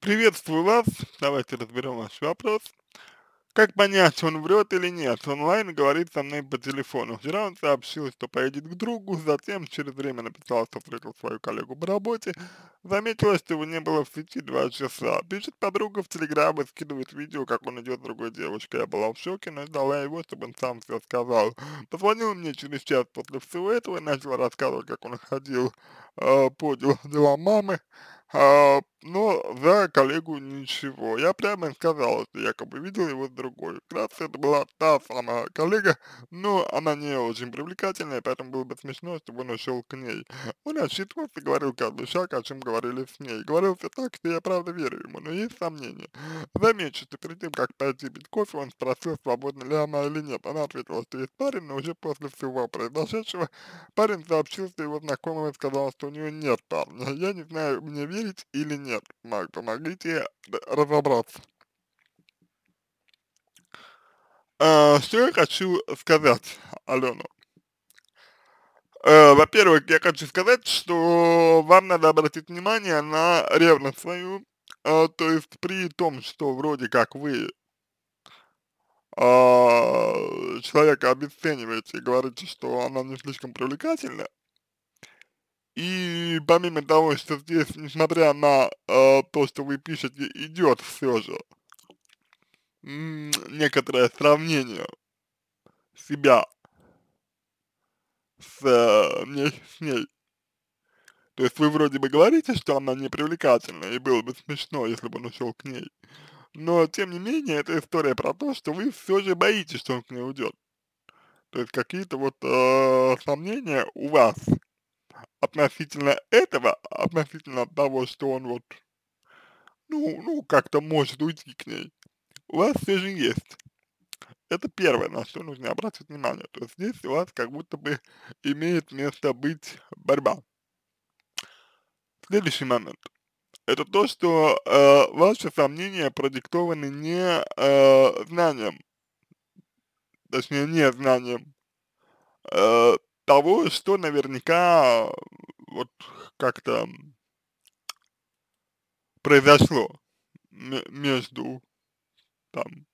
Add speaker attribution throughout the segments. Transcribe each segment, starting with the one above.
Speaker 1: Приветствую вас. Давайте разберем ваш вопрос. Как понять, он врет или нет? Онлайн говорит со мной по телефону. Вчера он сообщил, что поедет к другу, затем через время написал, что встретил свою коллегу по работе. Заметила, что его не было в сети два часа. Пишет подруга в телеграм и скидывает видео, как он идет с другой девушкой. Я была в шоке, но ждала его, чтобы он сам все сказал. Позвонил мне через час после всего этого и начал рассказывать, как он ходил э, по делам мамы. Э, но за коллегу ничего. Я прямо сказала, что якобы видел его с другой. Вкратце, это была та самая коллега, но она не очень привлекательная, поэтому было бы смешно, чтобы он ушел к ней. Он отчитывался, говорил как шаг, о чем говорили с ней. Говорил все так, что я правда верю ему, но есть сомнения. Замечу, что перед тем, как пойти пить кофе, он спросил, свободна ли она или нет. Она ответила, что есть парень, но уже после всего произошедшего парень сообщил, что его знакомый сказал, что у нее нет парня. Я не знаю, мне верить или нет нет. Мак, помогите э, разобраться. А, что я хочу сказать, Алену? А, э, Во-первых, я хочу сказать, что вам надо обратить внимание на ревность свою, а, то есть при том, что вроде как вы а, человека обесцениваете и говорите, что она не слишком привлекательна, и помимо того, что здесь, несмотря на э, то, что вы пишете, идет все же некоторое сравнение себя с, э, не, с ней. То есть вы вроде бы говорите, что она не привлекательна, и было бы смешно, если бы он ушел к ней. Но, тем не менее, это история про то, что вы все же боитесь, что он к ней уйдет. То есть какие-то вот э, сомнения у вас относительно этого, а относительно того, что он вот, ну, ну, как-то может уйти к ней, у вас все же есть. Это первое, на что нужно обратить внимание. То есть здесь у вас как будто бы имеет место быть борьба. Следующий момент. Это то, что э, ваши сомнения продиктованы не э, знанием, точнее не знанием э, того, что наверняка вот как-то произошло между там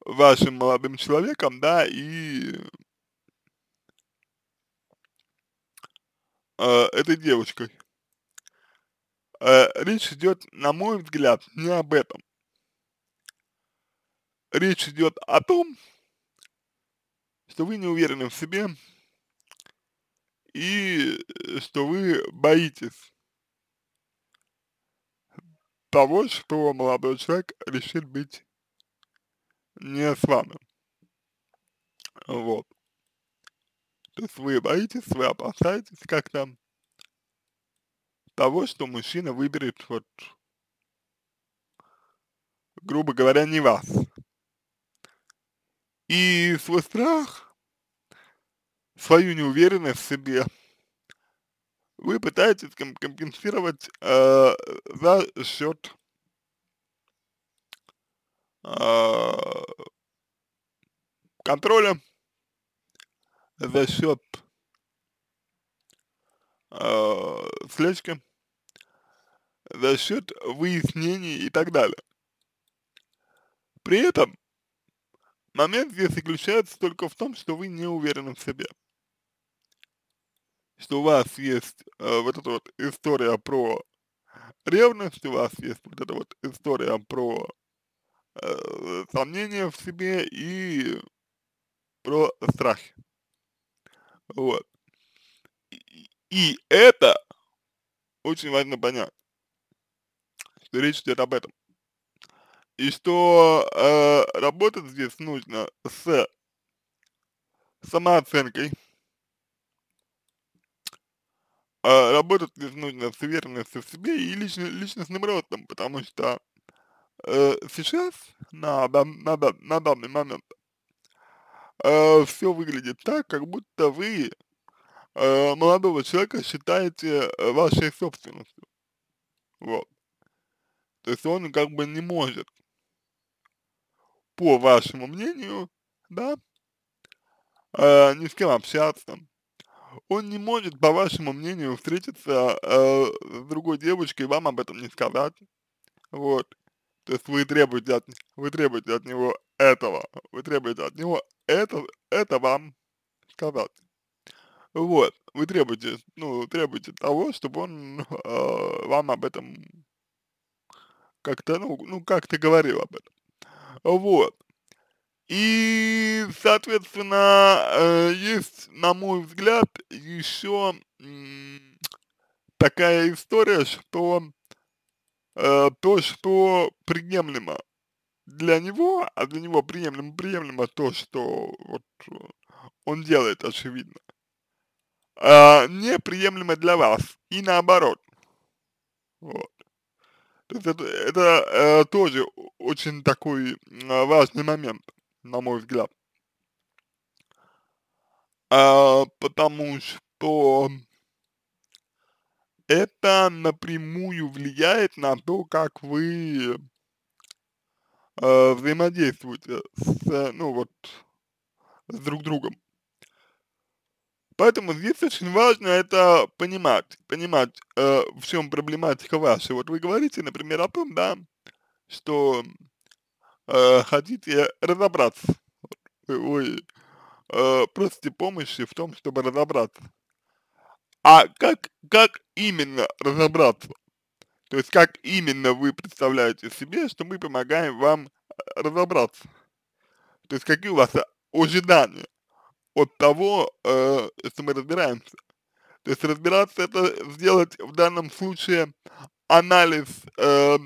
Speaker 1: вашим молодым человеком, да, и э, этой девочкой. Э, речь идет, на мой взгляд, не об этом. Речь идет о том, что вы не уверены в себе и э, что вы боитесь того, что молодой человек решит быть не с вами. Вот. То есть вы боитесь, вы опасаетесь как-то того, что мужчина выберет вот, грубо говоря, не вас и свой страх, свою неуверенность в себе вы пытаетесь компенсировать э, за счет э, контроля, за счет э, слежки, за счет выяснений и так далее. При этом Момент здесь заключается только в том, что вы не уверены в себе. Что у вас есть э, вот эта вот история про ревность, у вас есть вот эта вот история про э, сомнения в себе и про страхи. Вот. И, и это очень важно понять, что речь идет об этом и что э, работать здесь нужно с самооценкой, э, работать здесь нужно с уверенностью в себе и лично, личностным ростом, потому что э, сейчас, на, на, на, данный момент, э, все выглядит так, как будто вы э, молодого человека считаете э, вашей собственностью, вот. То есть он как бы не может по вашему мнению, да, э, ни с кем общаться. Он не может, по вашему мнению, встретиться э, с другой девочкой и вам об этом не сказать. Вот. То есть вы требуете от, вы требуете от него этого. Вы требуете от него это, это вам сказать. Вот. Вы требуете, ну, требуете того, чтобы он э, вам об этом как-то, ну, ну, как-то говорил об этом. Вот. И, соответственно, э, есть, на мой взгляд, еще такая история, что э, то, что приемлемо для него, а для него приемлемо, приемлемо то, что вот, э, он делает, очевидно, э, неприемлемо для вас и наоборот. Вот. То есть это, это э, тоже очень такой э, важный момент, на мой взгляд. Э, потому что это напрямую влияет на то, как вы э, взаимодействуете с, э, ну вот, с друг другом. Поэтому здесь очень важно это понимать, понимать, э, в чем проблематика ваша. Вот вы говорите, например, о том, да, что э, хотите разобраться, вы, э, просите помощи в том, чтобы разобраться. А как, как именно разобраться? То есть, как именно вы представляете себе, что мы помогаем вам э, разобраться? То есть, какие у вас э, ожидания? от того, э, что мы разбираемся. То есть разбираться это сделать в данном случае анализ э,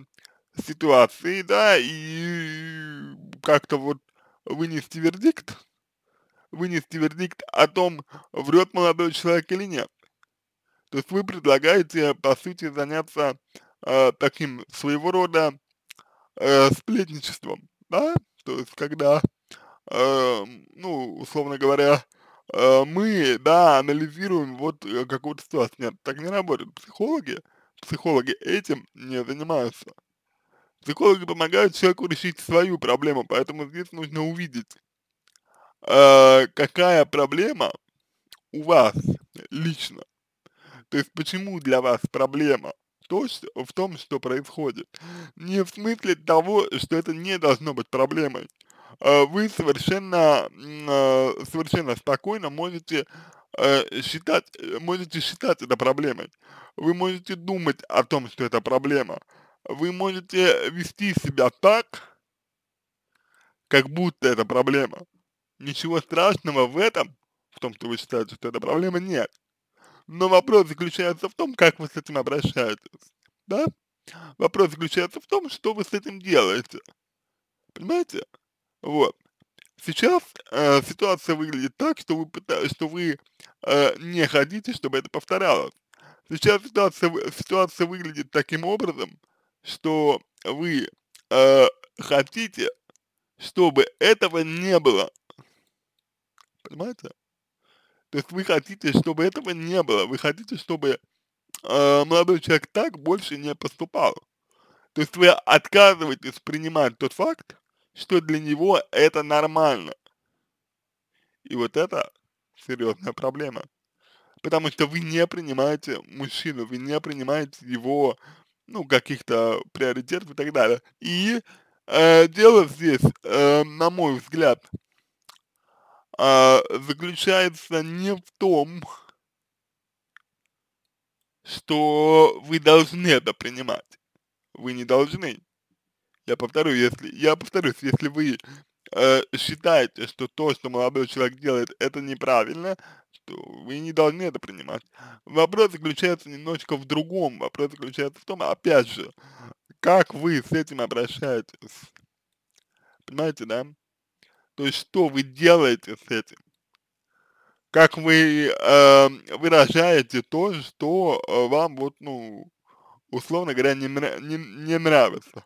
Speaker 1: ситуации, да, и как-то вот вынести вердикт, вынести вердикт о том, врет молодой человек или нет. То есть вы предлагаете, по сути, заняться э, таким своего рода э, сплетничеством, да, то есть когда Э, ну, условно говоря, э, мы, да, анализируем вот э, какую-то ситуацию. Нет, так не работает. Психологи, психологи этим не занимаются. Психологи помогают человеку решить свою проблему, поэтому здесь нужно увидеть, какая проблема у вас лично. То есть почему для вас проблема то, что, в том, что происходит. Не в смысле того, что это не должно быть проблемой. Э, вы совершенно, э, совершенно спокойно можете э, считать, можете считать это проблемой. Вы можете думать о том, что это проблема. Вы можете вести себя так, как будто это проблема. Ничего страшного в этом, в том, что вы считаете, что это проблема, нет. Но вопрос заключается в том, как вы с этим обращаетесь, да? Вопрос заключается в том, что вы с этим делаете. Понимаете? Вот. Сейчас э, ситуация выглядит так, что вы пытаетесь, что вы э, не хотите, чтобы это повторялось. Сейчас ситуация, ситуация выглядит таким образом, что вы э, хотите, чтобы этого не было. Понимаете? То есть вы хотите, чтобы этого не было. Вы хотите, чтобы э, молодой человек так больше не поступал. То есть вы отказываетесь принимать тот факт, что для него это нормально. И вот это серьезная проблема. Потому что вы не принимаете мужчину, вы не принимаете его, ну, каких-то приоритетов и так далее. И э, дело здесь, э, на мой взгляд, э, заключается не в том, что вы должны это принимать. Вы не должны я повторю, если, я повторюсь, если вы э, считаете, что то, что молодой человек делает, это неправильно, что вы не должны это принимать. Вопрос заключается немножечко в другом. Вопрос заключается в том, опять же, как вы с этим обращаетесь. Понимаете, да? То есть, что вы делаете с этим? Как вы э, выражаете то, что э, вам вот, ну, условно говоря, не, не, не нравится.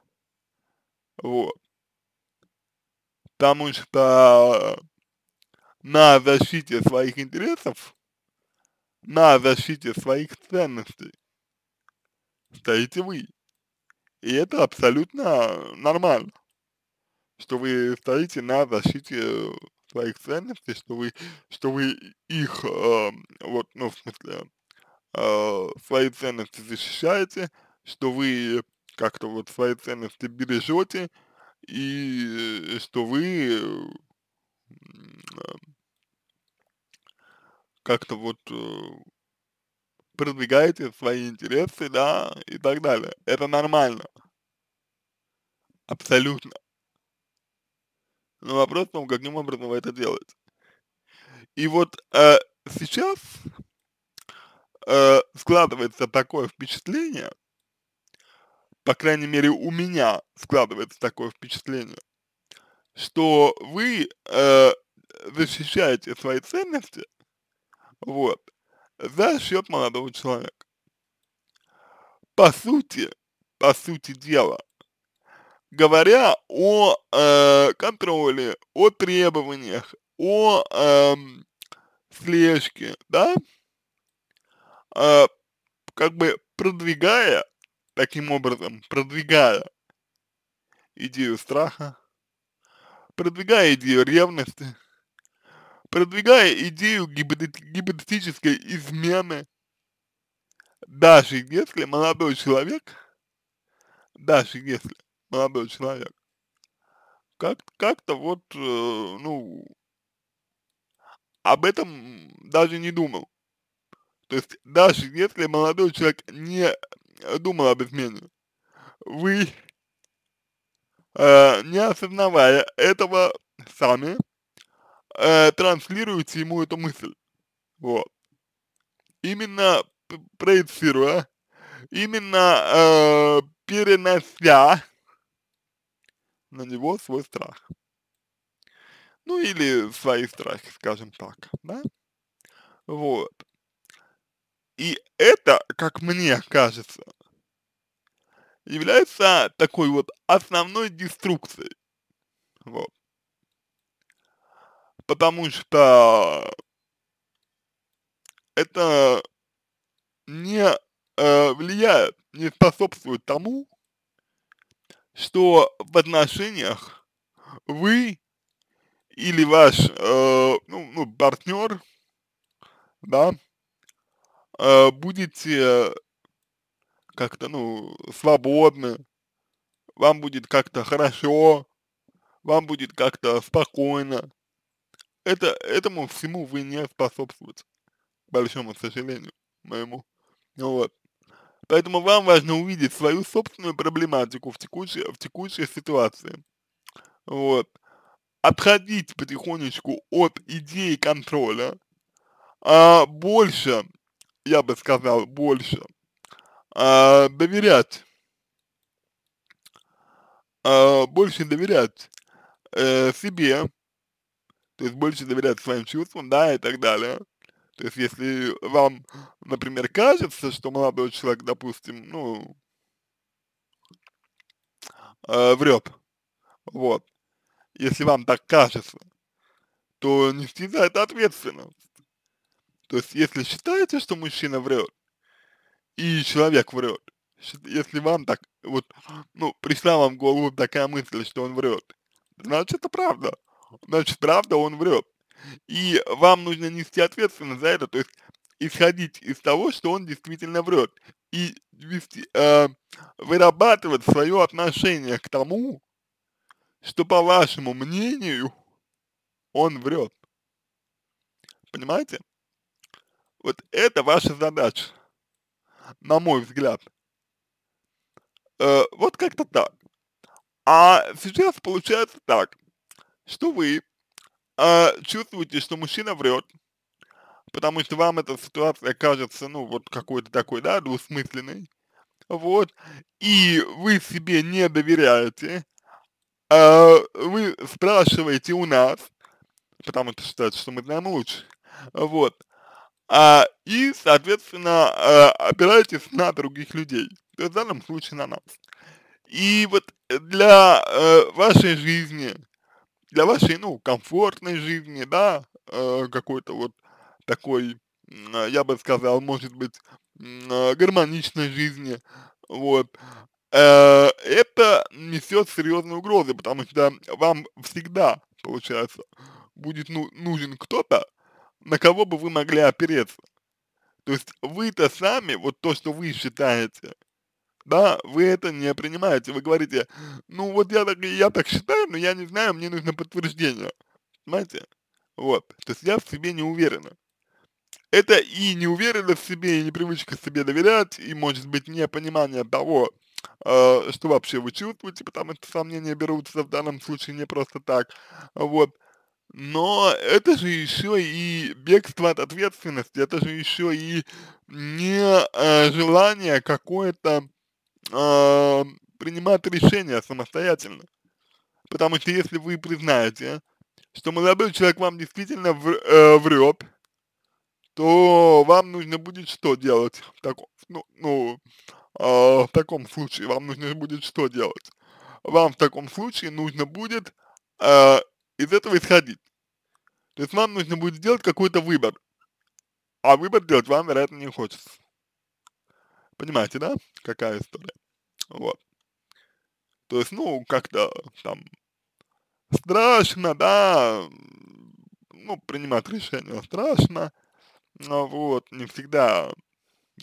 Speaker 1: Вот. Потому что на защите своих интересов, на защите своих ценностей стоите вы. И это абсолютно нормально, что вы стоите на защите своих ценностей, что вы, что вы их, э, вот, ну, в смысле, э, свои ценности защищаете, что вы как-то вот свои ценности бережете, и э, что вы как-то вот э, продвигаете свои интересы, да, и так далее. Это нормально. Абсолютно. Но вопрос в том, каким образом вы это делаете. И вот э, сейчас э, складывается такое впечатление, по крайней мере, у меня складывается такое впечатление, что вы э, защищаете свои ценности, вот, за счет молодого человека. По сути, по сути дела, говоря о э, контроле, о требованиях, о э, слежке, да, э, как бы продвигая таким образом продвигая идею страха, продвигая идею ревности, продвигая идею гипотетической измены, даже если молодой человек, даже если молодой человек как, как-то вот, э, ну, об этом даже не думал. То есть даже если молодой человек не Э, думал об измене. Вы, э, не осознавая этого сами, э, транслируете ему эту мысль. Вот. Именно проецируя, именно э, перенося на него свой страх. Ну или свои страхи, скажем так, да? Вот. И это, как мне кажется, является такой вот основной деструкцией. Вот. Потому что это не э, влияет, не способствует тому, что в отношениях вы или ваш, э, ну, ну, партнер, да, Э, будете как-то, ну, свободны, вам будет как-то хорошо, вам будет как-то спокойно. Это, этому всему вы не способствуете, к большому сожалению моему. Ну вот. Поэтому вам важно увидеть свою собственную проблематику в текущей, в текущей ситуации. Вот. Отходить потихонечку от идеи контроля, а больше я бы сказал, больше, э, доверять, э, больше доверять э, себе, то есть больше доверять своим чувствам, да, и так далее. То есть, если вам, например, кажется, что молодой человек, допустим, ну, э, врет, вот, если вам так кажется, то нести за это ответственность. То есть, если считаете, что мужчина врет, и человек врет, если вам так, вот, ну, пришла вам в голову такая мысль, что он врет, значит, это правда. Значит, правда, он врет. И вам нужно нести ответственность за это, то есть исходить из того, что он действительно врет, и вести, э, вырабатывать свое отношение к тому, что, по вашему мнению, он врет. Понимаете? Вот это ваша задача, на мой взгляд. Э, вот как-то так. А сейчас получается так, что вы э, чувствуете, что мужчина врет, потому что вам эта ситуация кажется, ну, вот какой-то такой, да, двусмысленной, вот, и вы себе не доверяете, э, вы спрашиваете у нас, потому что считаете, что мы знаем лучше, вот, а, и, соответственно, а, э, опираетесь на других людей, то есть в данном случае на нас. И вот э, для э, вашей жизни, для вашей, ну, комфортной жизни, да, э, какой-то вот такой, э, я бы сказал, может быть, гармоничной жизни, вот, это несет серьезные угрозы, потому что вам всегда, получается, будет ну, нужен кто-то, на кого бы вы могли опереться. То есть вы-то сами, вот то, что вы считаете, да, вы это не принимаете. Вы говорите, ну вот я так, я так считаю, но я не знаю, мне нужно подтверждение. Понимаете? Вот. То есть я в себе не уверена. Это и неуверенность в себе, и непривычка себе доверять, и может быть непонимание того, э, что вообще вы чувствуете, потому что сомнения берутся в данном случае не просто так, вот, но это же еще и бегство от ответственности, это же еще и не э, желание какое-то э, принимать решение самостоятельно. Потому что если вы признаете, что молодой человек вам действительно в, э, врет, то вам нужно будет что делать в таком, ну, ну э, в таком случае вам нужно будет что делать? Вам в таком случае нужно будет э, из этого исходить. То есть вам нужно будет сделать какой-то выбор. А выбор делать вам, вероятно, не хочется. Понимаете, да? Какая история. Вот. То есть, ну, как-то там страшно, да, ну, принимать решения страшно, ну, вот, не всегда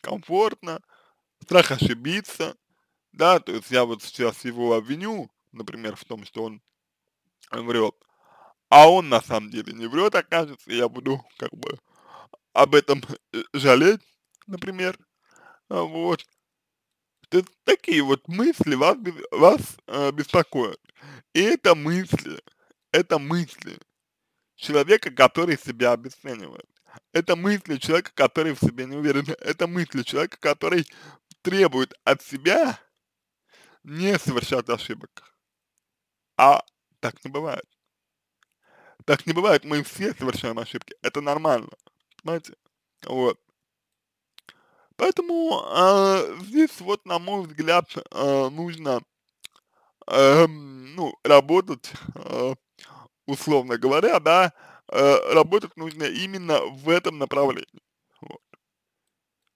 Speaker 1: комфортно, страх ошибиться, да, то есть я вот сейчас его обвиню, например, в том, что он врет, а он на самом деле не врет, окажется, я буду как бы об этом э, жалеть, например, а вот. То есть такие вот мысли вас, вас э, беспокоят. И это мысли, это мысли человека, который себя обесценивает. Это мысли человека, который в себе не уверен. Это мысли человека, который требует от себя не совершать ошибок. А так не бывает. Так не бывает, мы все совершаем ошибки, это нормально, понимаете, вот. Поэтому э, здесь вот, на мой взгляд, э, нужно, э, ну, работать, э, условно говоря, да, э, работать нужно именно в этом направлении. Вот.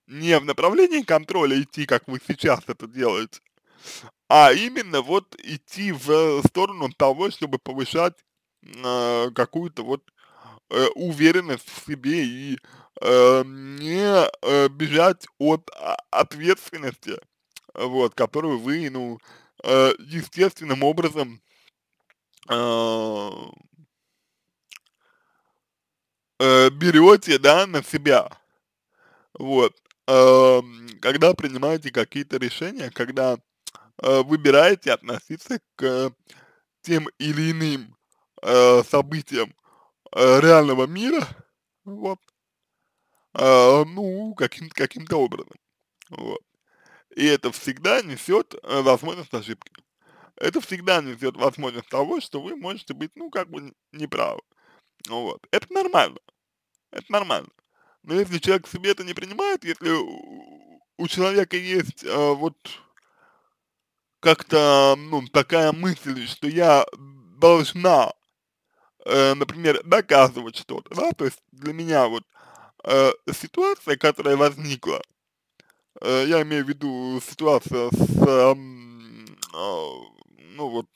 Speaker 1: Не в направлении контроля идти, как вы сейчас это делаете, а именно вот идти в сторону того, чтобы повышать э, какую-то вот э, уверенность в себе и э, не э, бежать от а, ответственности, вот, которую вы, ну, э, естественным образом а, э, берете, да, на себя, вот, э, когда принимаете какие-то решения, когда э, выбираете относиться к э, тем или иным э, событиям э, реального мира, вот, э, ну, каким, каким-то образом, вот. И это всегда несет э, возможность ошибки. Это всегда несет возможность того, что вы можете быть, ну, как бы неправы. Ну вот. Это нормально. Это нормально. Но если человек себе это не принимает, если у человека есть э, вот как-то, ну, такая мысль, что я должна Э, например, доказывать что-то, да, то есть для меня вот э, ситуация, которая возникла, э, я имею в виду ситуация с, э, э, ну вот,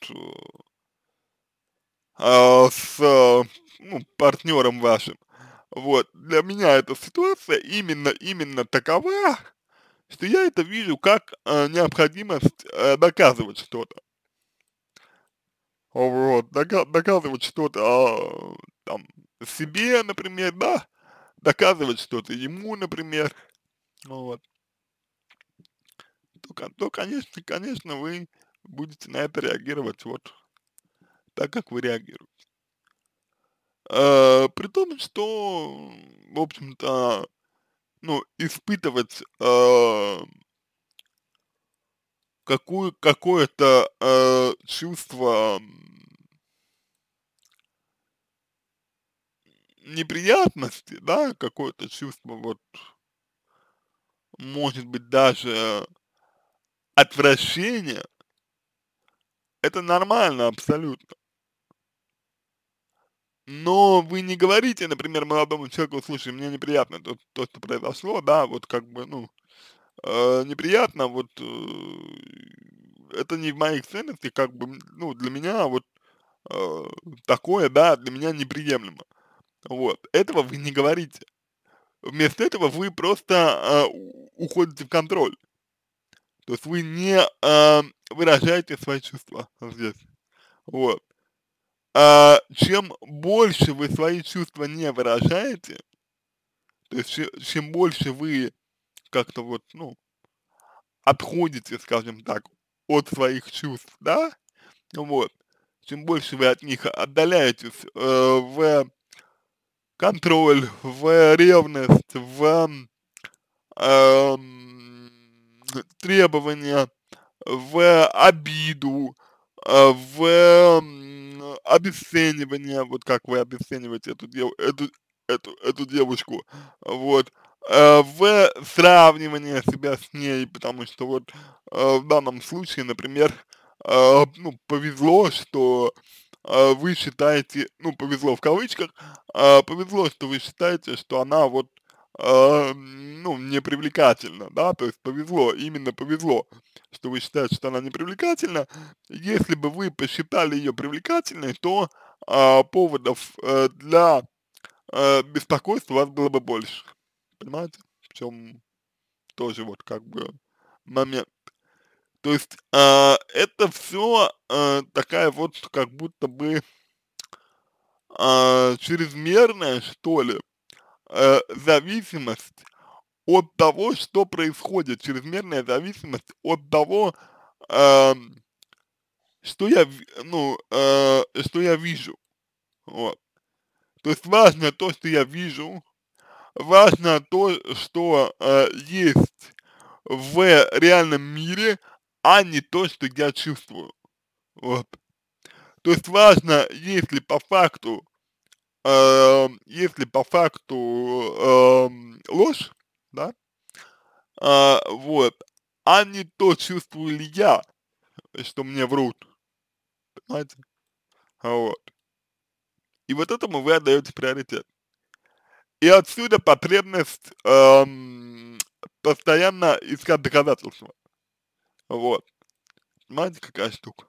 Speaker 1: э, с э, ну, партнером вашим, вот, для меня эта ситуация именно, именно такова, что я это вижу как э, необходимость э, доказывать что-то. А, вот, доказывать что-то а, там, себе, например, да, доказывать что-то ему, например, ну вот, то, то, конечно, конечно, вы будете на это реагировать вот так, как вы реагируете. Э, при том, что, в общем-то, ну, испытывать а, какую, какое-то э, чувство неприятности, да, какое-то чувство вот, может быть, даже отвращения, это нормально абсолютно. Но вы не говорите, например, молодому человеку, слушай, мне неприятно то, то что произошло, да, вот как бы, ну, э, неприятно, вот э, это не в моих ценностях, как бы, ну, для меня вот э, такое, да, для меня неприемлемо. Вот, этого вы не говорите. Вместо этого вы просто э, уходите в контроль. То есть вы не э, выражаете свои чувства здесь. Вот. А, чем больше вы свои чувства не выражаете, то есть чем больше вы как-то вот, ну, отходите, скажем так, от своих чувств, да, вот, чем больше вы от них отдаляетесь э, в контроль, в ревность, в э, требования, в обиду, э, в обесценивание, вот как вы обесцениваете эту, дев, эту, эту, эту девушку, вот, Э, в сравнивании себя с ней, потому что вот э, в данном случае, например, э, ну, повезло, что вы считаете, ну, повезло в кавычках, повезло, что вы считаете, что она вот, э, ну, непривлекательна, да, то есть повезло, именно повезло, что вы считаете, что она непривлекательна. Если бы вы посчитали ее привлекательной, то поводов для беспокойства у вас было бы больше понимаете? В чем тоже вот как бы момент. То есть э, это все э, а, такая вот как будто бы э, чрезмерная, что ли, э, зависимость от того, что происходит, чрезмерная зависимость от того, э, что я, ну, э, что я вижу, вот. То есть важно то, что я вижу, важно то, что э, есть в реальном мире, а не то, что я чувствую. Вот. То есть важно, если по факту, э, если по факту э, ложь, да, э, вот, а не то, чувствую ли я, что мне врут. Понимаете? Вот. И вот этому вы отдаете приоритет. И отсюда потребность эм, постоянно искать доказательства. Вот. Понимаете, какая штука?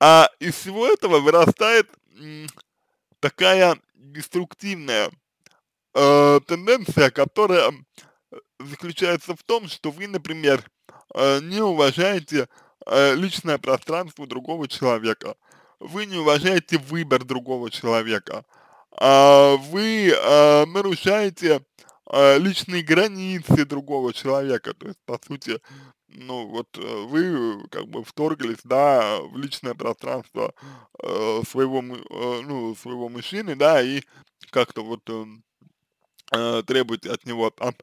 Speaker 1: А из всего этого вырастает такая деструктивная э, тенденция, которая заключается в том, что вы, например, э, не уважаете э, личное пространство другого человека, вы не уважаете выбор другого человека, э, а, вы а, нарушаете а, личные границы другого человека, то есть, по сути, ну, вот э, вы э, как бы вторглись, да, в личное пространство э, своего, э, ну, своего мужчины, да, и как-то вот эм, э, требуете от него там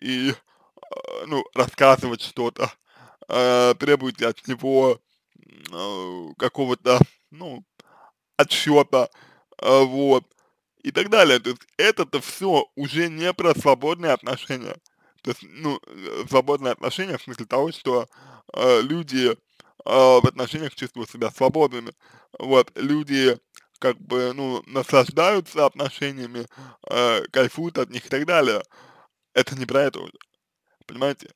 Speaker 1: и, э, ну, рассказывать что-то, э, требуете от него э, какого-то, ну, отсчета, э, вот, и так далее. То есть это-то все уже не про свободные отношения. То есть, ну, э, свободные отношения в смысле того, что э, люди э, в отношениях чувствуют себя свободными. Вот, люди как бы, ну, наслаждаются отношениями, э, кайфуют от них и так далее. Это не про это уже, понимаете?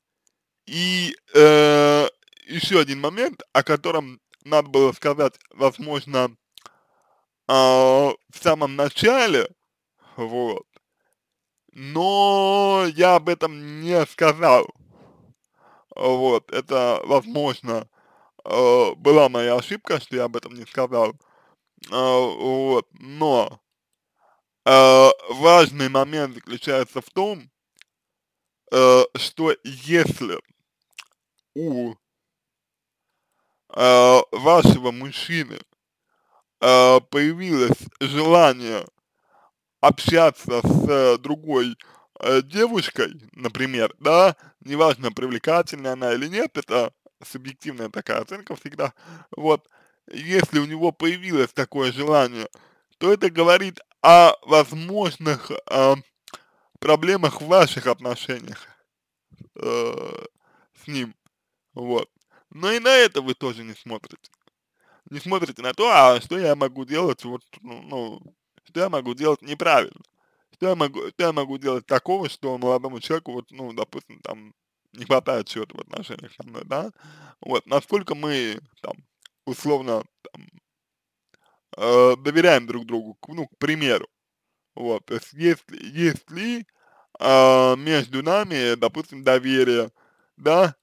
Speaker 1: И э, еще один момент, о котором надо было сказать, возможно, а, в самом начале, вот, но я об этом не сказал. Вот, это, возможно, э, была моя ошибка, что я об этом не сказал. Э, вот, но э, важный момент заключается в том, э, что если у вашего мужчины э, появилось желание общаться с э, другой э, девушкой, например, да, неважно, привлекательна она или нет, это субъективная такая оценка всегда, вот, если у него появилось такое желание, то это говорит о возможных э, проблемах в ваших отношениях э, с ним, вот. Но и на это вы тоже не смотрите не смотрите на то, а что я могу делать, вот, ну, ну что я могу делать неправильно. Что я могу, что я могу делать такого, что молодому человеку, вот, ну, допустим, там, не хватает чего-то в отношениях со мной, да, вот, насколько мы, там, условно, там, э, доверяем друг другу, ну, к примеру, вот, то есть, если, если э, между нами, допустим, доверие, да,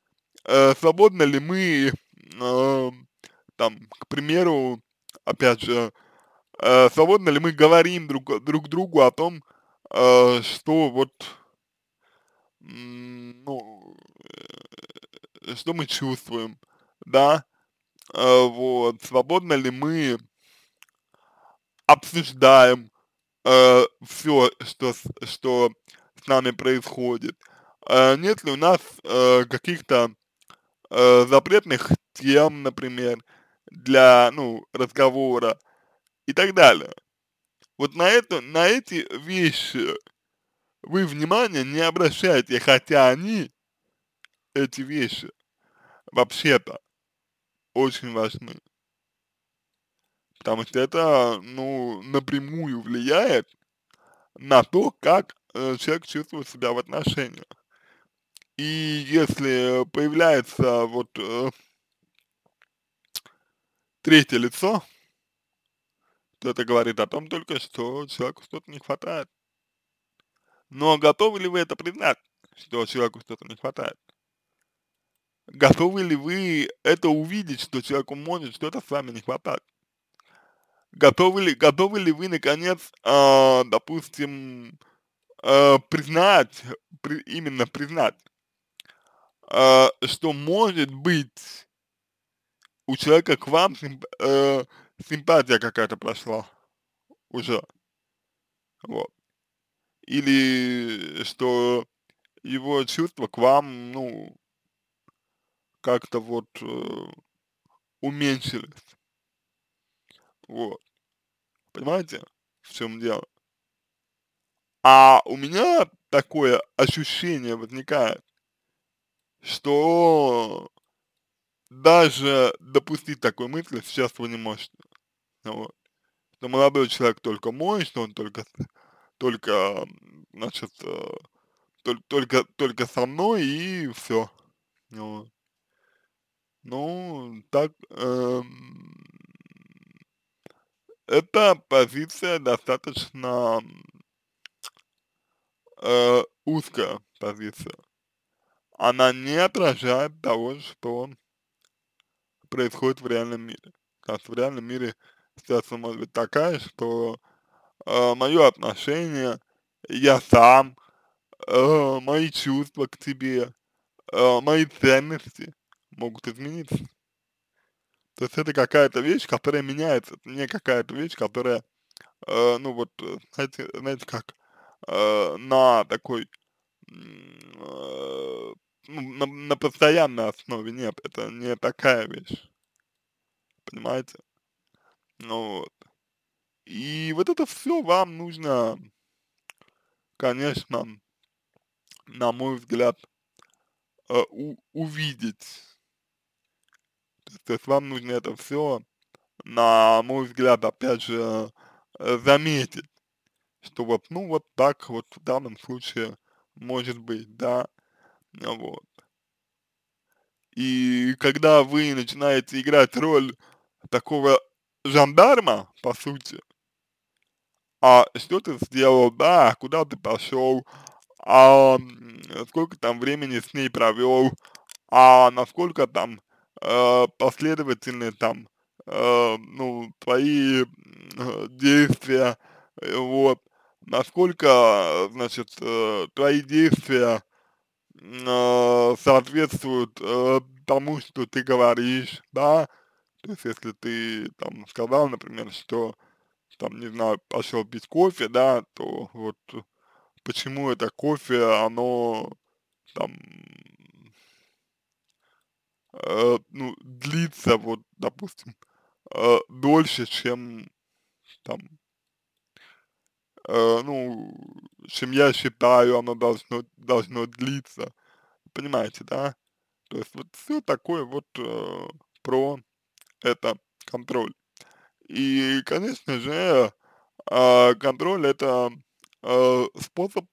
Speaker 1: э, свободно ли мы э, там, к примеру, опять же, э, свободно ли мы говорим друг, друг другу о том, э, что вот, ну, э, э, что мы чувствуем, да, э, вот, свободно ли мы обсуждаем э, все, что, что с нами происходит, э, нет ли у нас э, каких-то э, запретных тем, например, э, для, ну, разговора и так далее. Вот на это, на эти вещи вы внимания не обращаете, хотя они, эти вещи, вообще-то очень важны. Потому что это, ну, напрямую влияет на то, как э, человек чувствует себя в отношениях. И если появляется вот э, третье лицо, то это говорит о том только, что человеку что-то не хватает. Но готовы ли вы это признать, что человеку что-то не хватает? Готовы ли вы это увидеть, что человеку может что-то с вами не хватать? Готовы ли, готовы ли вы, наконец, э, допустим, э, признать, при, именно признать, э, что может быть у человека к вам симп, э, симпатия какая-то прошла уже. Вот. Или что его чувства к вам, ну, как-то вот э, уменьшились. Вот. Понимаете, в чем дело? А у меня такое ощущение возникает, что даже допустить такую мысль сейчас вы не можете. Вот. Что молодой человек только мой, что он только, только, значит, э, только, только, только со мной и все. Ну, вот. Ну, так, эм, эта позиция достаточно э, узкая позиция. Она не отражает того, что он происходит в реальном мире. Потому что в реальном мире ситуация может быть такая, что э, а, мое отношение, я сам, э, мои чувства к тебе, э, мои ценности могут измениться. То есть это какая-то вещь, которая меняется, это не какая-то вещь, которая, э, ну вот, э, знаете, знаете как, э, на такой ну, на, на постоянной основе нет, это не такая вещь, понимаете? Ну вот. И вот это все вам нужно, конечно, на мой взгляд, э, у, увидеть. То есть вам нужно это все, на мой взгляд, опять же, э, заметить, что вот, ну вот так вот в данном случае может быть, да, ну вот. И когда вы начинаете играть роль такого жандарма, по сути, а что ты сделал, да, куда ты пошел, а сколько там времени с ней провел, а насколько там э, последовательны там, э, ну, твои э, действия, э, вот, насколько, э, значит, э, твои действия э, соответствуют э, тому, что ты говоришь, да, то есть если ты там сказал, например, что там, не знаю, пошел пить кофе, да, то вот почему это кофе, оно там, э, ну, длится вот, допустим, э, дольше, чем там, э, ну, семья я считаю, оно должно, должно длиться. Понимаете, да? То есть вот все такое вот э, про это контроль. И, конечно же, э, контроль это э, способ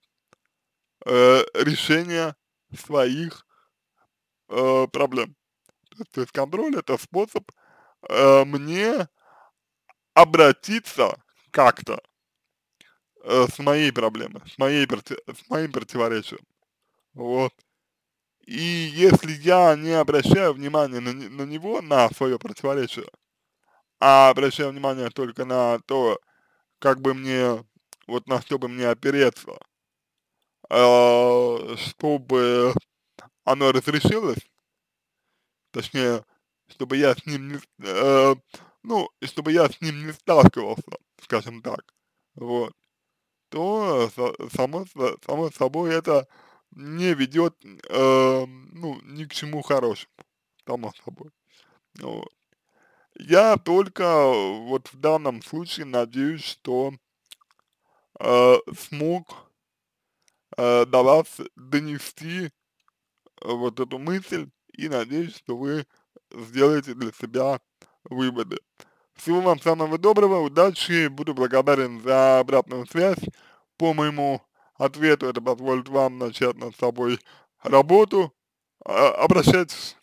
Speaker 1: э, решения своих э, проблем. То есть контроль это способ э, мне обратиться как-то Э, с моей проблемой, с, моей, с моим противоречием. Вот. И если я не обращаю внимания на, на него, на свое противоречие, а обращаю внимание только на то, как бы мне, вот на что бы мне опереться, э, чтобы оно разрешилось, точнее, чтобы я с ним не, э, ну, чтобы я с ним не сталкивался, скажем так, вот, то само, само собой это не ведет, э, ну, ни к чему хорошему, само собой. Ну, я только вот в данном случае надеюсь, что э, смог э, до вас донести э, вот эту мысль и надеюсь, что вы сделаете для себя выводы. Всего вам самого доброго, удачи, буду благодарен за обратную связь. По моему ответу это позволит вам начать над собой работу. А, обращайтесь.